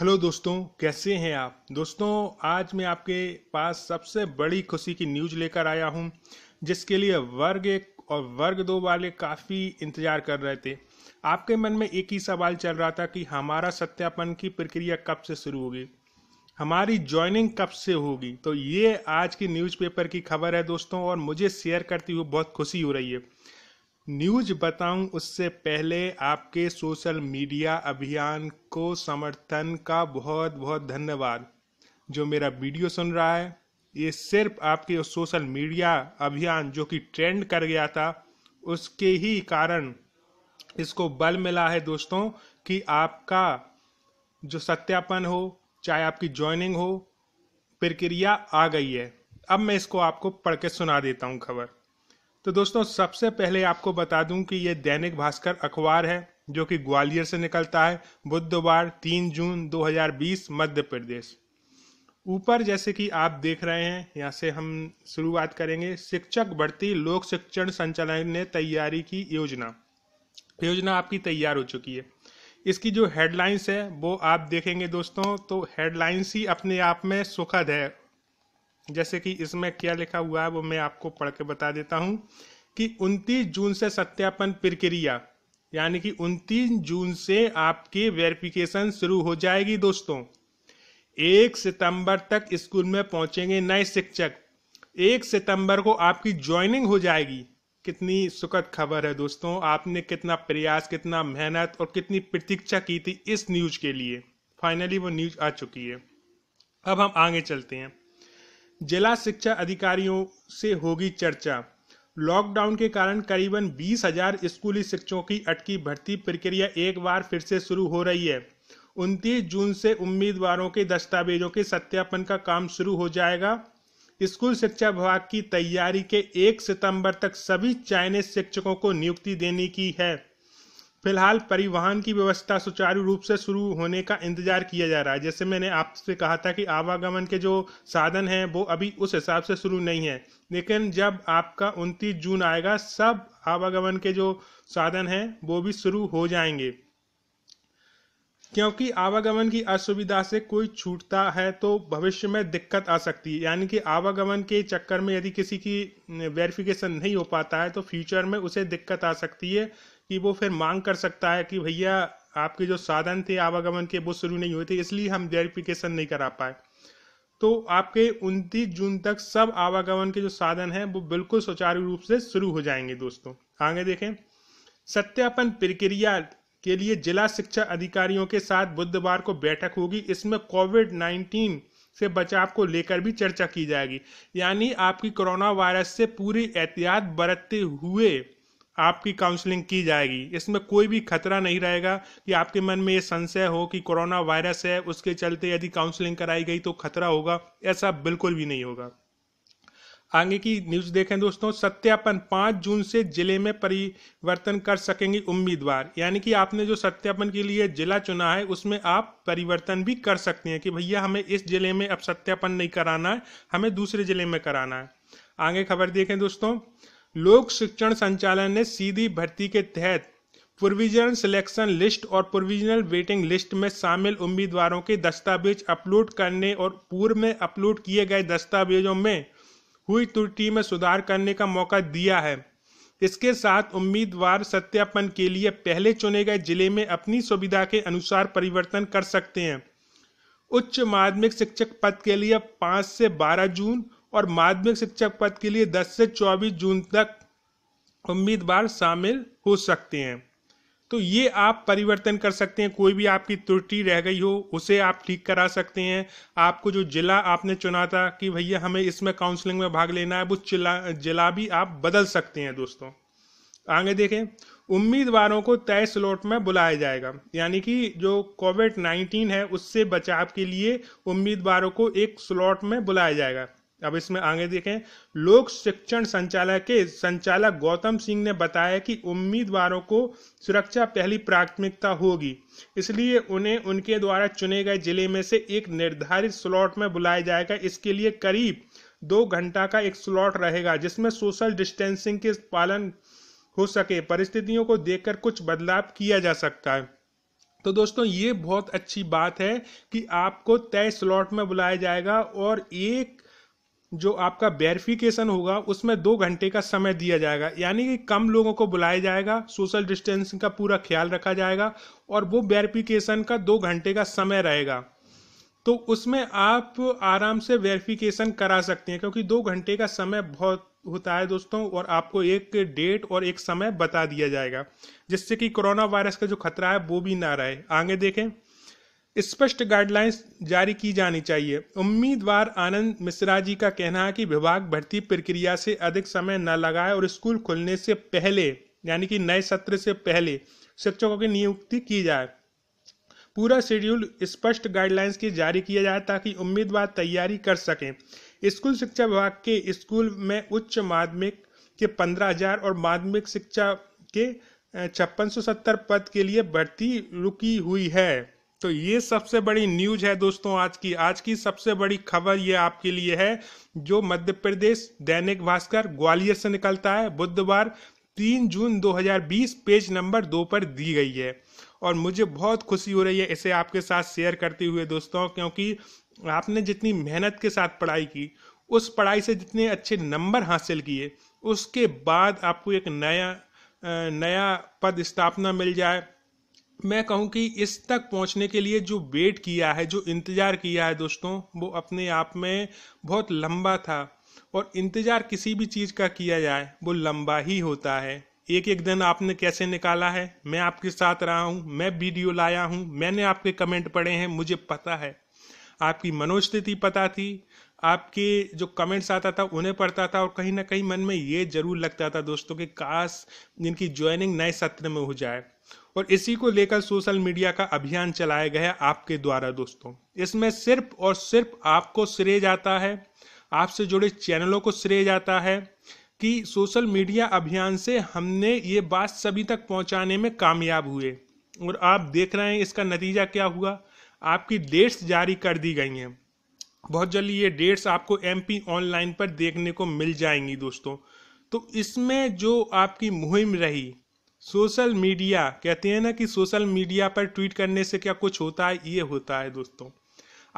hello दोस्तों कैसे हैं आप दोस्तों आज मैं आपके पास सबसे बड़ी खुशी की न्यूज लेकर आया हूं जिसके लिए वर्ग एक और वर्ग दो वाले काफ़ी इंतज़ार कर रहे थे आपके मन में एक ही सवाल चल रहा था कि हमारा सत्यापन की प्रक्रिया कब से शुरू होगी हमारी ज्वाइनिंग कब से होगी तो ये आज की न्यूज़पेपर की खबर है दोस्तों और मुझे शेयर करती हुई बहुत खुशी हो रही है न्यूज बताऊं उससे पहले आपके सोशल मीडिया अभियान को समर्थन का बहुत बहुत धन्यवाद जो मेरा वीडियो सुन रहा है ये सिर्फ आपके उस सोशल मीडिया अभियान जो कि ट्रेंड कर गया था उसके ही कारण इसको बल मिला है दोस्तों कि आपका जो सत्यापन हो चाहे आपकी ज्वाइनिंग हो प्रक्रिया आ गई है अब मैं इसको आपको पढ़ के सुना देता हूँ खबर तो दोस्तों सबसे पहले आपको बता दूं कि ये दैनिक भास्कर अखबार है जो कि ग्वालियर से निकलता है बुधवार 3 जून 2020 मध्य प्रदेश ऊपर जैसे कि आप देख रहे हैं यहाँ से हम शुरुआत करेंगे शिक्षक भर्ती लोक शिक्षण संचालन ने तैयारी की योजना योजना आपकी तैयार हो चुकी है इसकी जो हेडलाइंस है वो आप देखेंगे दोस्तों तो हेडलाइंस ही अपने आप में सुखद है जैसे कि इसमें क्या लिखा हुआ है वो मैं आपको पढ़ के बता देता हूँ कि उनतीस जून से सत्यापन प्रक्रिया यानी कि उनतीस जून से आपकी वेरिफिकेशन शुरू हो जाएगी दोस्तों एक सितंबर तक स्कूल में पहुंचेंगे नए शिक्षक एक सितंबर को आपकी ज्वाइनिंग हो जाएगी कितनी सुखद खबर है दोस्तों आपने कितना प्रयास कितना मेहनत और कितनी प्रतीक्षा की थी इस न्यूज के लिए फाइनली वो न्यूज आ चुकी है अब हम आगे चलते हैं जिला शिक्षा अधिकारियों से होगी चर्चा लॉकडाउन के कारण करीबन बीस हजार स्कूली शिक्षकों की अटकी भर्ती प्रक्रिया एक बार फिर से शुरू हो रही है उनतीस जून से उम्मीदवारों के दस्तावेजों के सत्यापन का काम शुरू हो जाएगा स्कूल शिक्षा विभाग की तैयारी के एक सितंबर तक सभी चयनित शिक्षकों को नियुक्ति देने की है फिलहाल परिवहन की व्यवस्था सुचारू रूप से शुरू होने का इंतजार किया जा रहा है जैसे मैंने आपसे कहा था कि आवागमन के जो साधन हैं वो अभी उस हिसाब से शुरू नहीं है लेकिन जब आपका उनतीस जून आएगा सब आवागमन के जो साधन हैं वो भी शुरू हो जाएंगे क्योंकि आवागमन की असुविधा से कोई छूटता है तो भविष्य में दिक्कत आ सकती है यानी कि आवागमन के चक्कर में यदि किसी की वेरिफिकेशन नहीं हो पाता है तो फ्यूचर में उसे दिक्कत आ सकती है कि वो फिर मांग कर सकता है कि भैया आपके जो साधन थे आवागमन के वो शुरू नहीं हुए थे इसलिए हम वेरिफिकेशन नहीं करा पाए तो आपके 29 जून तक सब आवागमन के जो साधन हैं वो बिल्कुल सुचारू रूप से शुरू हो जाएंगे दोस्तों आगे देखें सत्यापन प्रक्रिया के लिए जिला शिक्षा अधिकारियों के साथ बुधवार को बैठक होगी इसमें कोविड 19 से बचाव को लेकर भी चर्चा की जाएगी यानी आपकी कोरोना वायरस से पूरी एहतियात बरतते हुए आपकी काउंसलिंग की जाएगी इसमें कोई भी खतरा नहीं रहेगा कि आपके मन में ये संशय हो कि कोरोना वायरस है उसके चलते यदि काउंसलिंग कराई गई तो खतरा होगा ऐसा बिल्कुल भी नहीं होगा आगे की न्यूज देखें दोस्तों सत्यापन पाँच जून से जिले में परिवर्तन कर सकेंगे उम्मीदवार यानी कि आपने जो सत्यापन के लिए जिला चुना है उसमें आप परिवर्तन भी कर सकते हैं कि भैया हमें इस जिले में अब सत्यापन नहीं कराना है हमें दूसरे जिले में कराना है आगे खबर देखें दोस्तों लोक शिक्षण संचालन ने सीधी भर्ती के तहत प्रोविजनल सिलेक्शन लिस्ट और प्रोविजनल वेटिंग लिस्ट में शामिल उम्मीदवारों के दस्तावेज अपलोड करने और पूर्व में अपलोड किए गए दस्तावेजों में हुई त्रुटि में सुधार करने का मौका दिया है इसके साथ उम्मीदवार सत्यापन के लिए पहले चुने गए जिले में अपनी सुविधा के अनुसार परिवर्तन कर सकते हैं उच्च माध्यमिक शिक्षक पद के लिए 5 से 12 जून और माध्यमिक शिक्षक पद के लिए 10 से 24 जून तक उम्मीदवार शामिल हो सकते हैं तो ये आप परिवर्तन कर सकते हैं कोई भी आपकी त्रुटि रह गई हो उसे आप ठीक करा सकते हैं आपको जो जिला आपने चुना था कि भैया हमें इसमें काउंसलिंग में भाग लेना है वो जिला जिला भी आप बदल सकते हैं दोस्तों आगे देखें उम्मीदवारों को तय स्लॉट में बुलाया जाएगा यानी कि जो कोविड नाइन्टीन है उससे बचाव के लिए उम्मीदवारों को एक स्लॉट में बुलाया जाएगा अब इसमें आगे देखें लोक शिक्षण संचालक के संचालक गौतम सिंह ने बताया कि उम्मीदवारों को सुरक्षा पहली प्राथमिकता होगी इसलिए उन्हें उनके द्वारा चुने गए जिले में से एक निर्धारित स्लॉट में बुलाया जाएगा इसके लिए करीब दो घंटा का एक स्लॉट रहेगा जिसमें सोशल डिस्टेंसिंग के पालन हो सके परिस्थितियों को देखकर कुछ बदलाव किया जा सकता है तो दोस्तों ये बहुत अच्छी बात है कि आपको तय स्लॉट में बुलाया जाएगा और एक जो आपका वेरिफिकेशन होगा उसमें दो घंटे का समय दिया जाएगा यानी कि कम लोगों को बुलाया जाएगा सोशल डिस्टेंसिंग का पूरा ख्याल रखा जाएगा और वो वेरिफिकेशन का दो घंटे का समय रहेगा तो उसमें आप आराम से वेरिफिकेशन करा सकते हैं क्योंकि दो घंटे का समय बहुत होता है दोस्तों और आपको एक डेट और एक समय बता दिया जाएगा जिससे कि कोरोना वायरस का जो खतरा है वो भी ना रहे आगे देखें स्पष्ट गाइडलाइंस जारी की जानी चाहिए उम्मीदवार आनंद मिश्रा जी का कहना है कि विभाग भर्ती प्रक्रिया से अधिक समय न लगाए और स्कूल खुलने से पहले यानी कि नए सत्र से पहले शिक्षकों की नियुक्ति की जाए पूरा शेड्यूल स्पष्ट गाइडलाइंस की जारी किया जाए ताकि उम्मीदवार तैयारी कर सकें स्कूल शिक्षा विभाग के स्कूल में उच्च माध्यमिक के पंद्रह हजार और माध्यमिक शिक्षा के छप्पन सौ सत्तर पद के लिए भर्ती रुकी हुई है तो ये सबसे बड़ी न्यूज है दोस्तों आज की आज की सबसे बड़ी खबर ये आपके लिए है जो मध्य प्रदेश दैनिक भास्कर ग्वालियर से निकलता है बुधवार तीन जून 2020 पेज नंबर दो पर दी गई है और मुझे बहुत खुशी हो रही है इसे आपके साथ शेयर करते हुए दोस्तों क्योंकि आपने जितनी मेहनत के साथ पढ़ाई की उस पढ़ाई से जितने अच्छे नंबर हासिल किए उसके बाद आपको एक नया नया पद स्थापना मिल जाए मैं कहूँ कि इस तक पहुँचने के लिए जो वेट किया है जो इंतज़ार किया है दोस्तों वो अपने आप में बहुत लंबा था और इंतज़ार किसी भी चीज़ का किया जाए वो लंबा ही होता है एक एक दिन आपने कैसे निकाला है मैं आपके साथ रहा हूँ मैं वीडियो लाया हूँ मैंने आपके कमेंट पढ़े हैं मुझे पता है आपकी मनोस्थिति पता थी आपके जो कमेंट्स आता था उन्हें पढ़ता था और कहीं ना कहीं मन में ये जरूर लगता था दोस्तों कि काश इनकी ज्वाइनिंग नए सत्र में हो जाए और इसी को लेकर सोशल मीडिया का अभियान चलाया गया आपके द्वारा दोस्तों इसमें सिर्फ और सिर्फ आपको श्रेय जाता है आपसे जुड़े चैनलों को श्रेय जाता है कि सोशल मीडिया अभियान से हमने ये बात सभी तक पहुंचाने में कामयाब हुए और आप देख रहे हैं इसका नतीजा क्या हुआ आपकी डेट्स जारी कर दी गई हैं बहुत जल्दी ये डेट्स आपको एम ऑनलाइन पर देखने को मिल जाएंगी दोस्तों तो इसमें जो आपकी मुहिम रही सोशल मीडिया कहते हैं ना कि सोशल मीडिया पर ट्वीट करने से क्या कुछ होता है ये होता है दोस्तों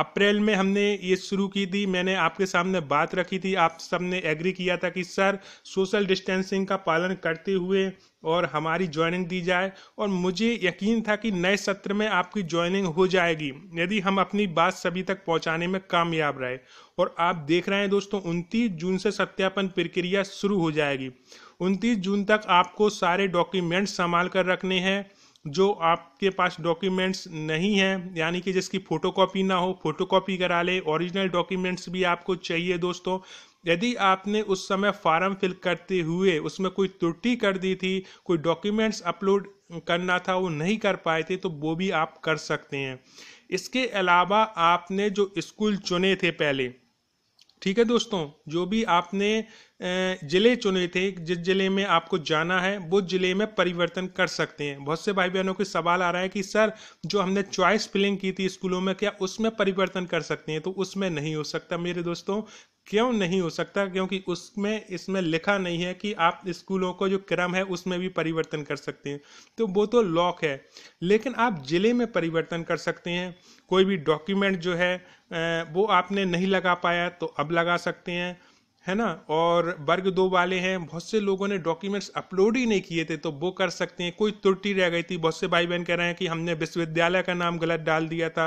अप्रैल में हमने ये शुरू की थी मैंने आपके सामने बात रखी थी आप सबने एग्री किया था कि सर सोशल डिस्टेंसिंग का पालन करते हुए और हमारी ज्वाइनिंग दी जाए और मुझे यकीन था कि नए सत्र में आपकी ज्वाइनिंग हो जाएगी यदि हम अपनी बात सभी तक पहुंचाने में कामयाब रहे और आप देख रहे हैं दोस्तों उनतीस जून से सत्यापन प्रक्रिया शुरू हो जाएगी उनतीस जून तक आपको सारे डॉक्यूमेंट्स संभाल कर रखने हैं जो आपके पास डॉक्यूमेंट्स नहीं है यानी कि जिसकी फ़ोटोकॉपी ना हो फोटोकॉपी करा ले ओरिजिनल डॉक्यूमेंट्स भी आपको चाहिए दोस्तों यदि आपने उस समय फॉर्म फिल करते हुए उसमें कोई त्रुटि कर दी थी कोई डॉक्यूमेंट्स अपलोड करना था वो नहीं कर पाए थे तो वो भी आप कर सकते हैं इसके अलावा आपने जो स्कूल चुने थे पहले ठीक है दोस्तों जो भी आपने जिले चुने थे जिस जिले में आपको जाना है वो जिले में परिवर्तन कर सकते हैं बहुत से भाई बहनों के सवाल आ रहा है कि सर जो हमने चॉइस फिलिंग की थी स्कूलों में क्या उसमें परिवर्तन कर सकते हैं तो उसमें नहीं हो सकता मेरे दोस्तों क्यों नहीं हो सकता क्योंकि उसमें इसमें लिखा नहीं है कि आप स्कूलों को जो क्रम है उसमें भी परिवर्तन कर सकते हैं तो वो तो लॉक है लेकिन आप ज़िले में परिवर्तन कर सकते हैं कोई भी डॉक्यूमेंट जो है वो आपने नहीं लगा पाया तो अब लगा सकते हैं है ना और वर्ग दो वाले हैं बहुत से लोगों ने डॉक्यूमेंट्स अपलोड ही नहीं किए थे तो वो कर सकते हैं कोई त्रुटि रह गई थी बहुत से भाई बहन कह रहे हैं कि हमने विश्वविद्यालय का नाम गलत डाल दिया था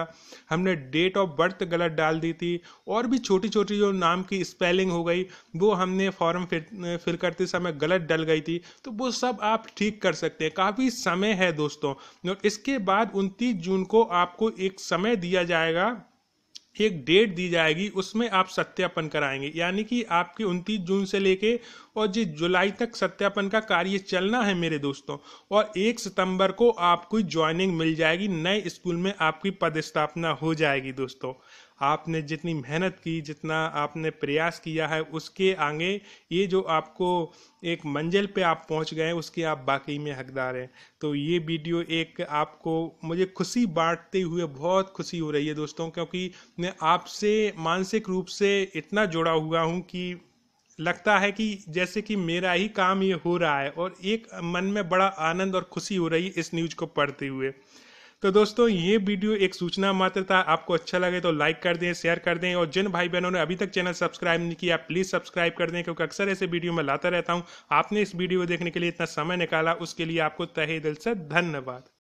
हमने डेट ऑफ बर्थ गलत डाल दी थी और भी छोटी छोटी जो नाम की स्पेलिंग हो गई वो हमने फॉर्म फिल फिल करते समय गलत डल गई थी तो वो सब आप ठीक कर सकते हैं काफ़ी समय है दोस्तों और इसके बाद उनतीस जून को आपको एक समय दिया जाएगा एक डेट दी जाएगी उसमें आप सत्यापन कराएंगे यानी कि आपके उनतीस जून से लेके और जिस जुलाई तक सत्यापन का कार्य चलना है मेरे दोस्तों और एक सितंबर को आपको ज्वाइनिंग मिल जाएगी नए स्कूल में आपकी पदस्थापना हो जाएगी दोस्तों आपने जितनी मेहनत की जितना आपने प्रयास किया है उसके आगे ये जो आपको एक मंजिल पे आप पहुंच गए उसके आप बाकी में हकदार हैं तो ये वीडियो एक आपको मुझे खुशी बांटते हुए बहुत खुशी हो रही है दोस्तों क्योंकि मैं आपसे मानसिक रूप से इतना जुड़ा हुआ हूँ कि लगता है कि जैसे कि मेरा ही काम ये हो रहा है और एक मन में बड़ा आनंद और खुशी हो रही है इस न्यूज़ को पढ़ते हुए तो दोस्तों ये वीडियो एक सूचना मात्र था आपको अच्छा लगे तो लाइक कर दें शेयर कर दें और जिन भाई बहनों ने अभी तक चैनल सब्सक्राइब नहीं किया प्लीज़ सब्सक्राइब कर दें क्योंकि अक्सर ऐसे वीडियो में लाता रहता हूं आपने इस वीडियो को देखने के लिए इतना समय निकाला उसके लिए आपको तहे दिल से धन्यवाद